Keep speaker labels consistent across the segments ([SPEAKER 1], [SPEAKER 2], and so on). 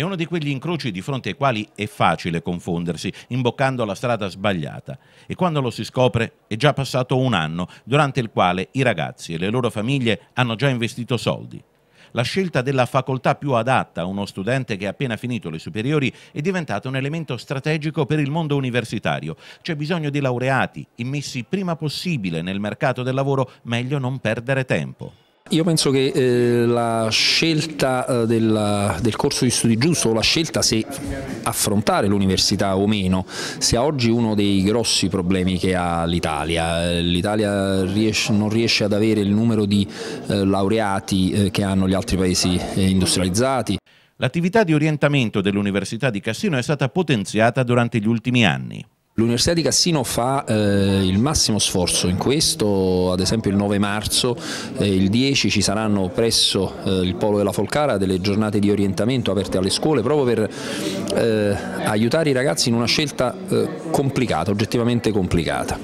[SPEAKER 1] È uno di quegli incroci di fronte ai quali è facile confondersi, imboccando la strada sbagliata. E quando lo si scopre è già passato un anno, durante il quale i ragazzi e le loro famiglie hanno già investito soldi. La scelta della facoltà più adatta a uno studente che ha appena finito le superiori è diventata un elemento strategico per il mondo universitario. C'è bisogno di laureati, immessi prima possibile nel mercato del lavoro, meglio non perdere tempo.
[SPEAKER 2] Io penso che eh, la scelta eh, del, del, corso di studi giusto, la scelta se affrontare l'università o meno, sia oggi uno dei grossi problemi che ha l'Italia. L'Italia non riesce ad avere il numero di eh, laureati eh, che hanno gli altri paesi eh, industrializzati.
[SPEAKER 1] L'attività di orientamento dell'Università di Cassino è stata potenziata durante gli ultimi anni.
[SPEAKER 2] L'Università di Cassino fa eh, il massimo sforzo in questo, ad esempio il 9 marzo, eh, il 10 ci saranno presso eh, il Polo della Folcara delle giornate di orientamento aperte alle scuole proprio per eh, aiutare i ragazzi in una scelta eh, complicata, oggettivamente complicata.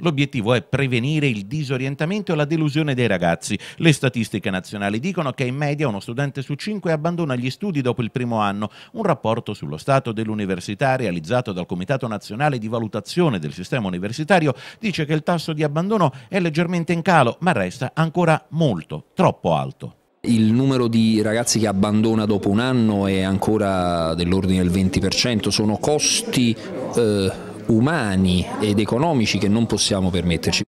[SPEAKER 1] L'obiettivo è prevenire il disorientamento e la delusione dei ragazzi. Le statistiche nazionali dicono che in media uno studente su cinque abbandona gli studi dopo il primo anno. Un rapporto sullo stato dell'università realizzato dal Comitato Nazionale di Valutazione del Sistema Universitario dice che il tasso di abbandono è leggermente in calo, ma resta ancora molto, troppo alto.
[SPEAKER 2] Il numero di ragazzi che abbandona dopo un anno è ancora dell'ordine del 20%, sono costi... Eh umani ed economici che non possiamo permetterci.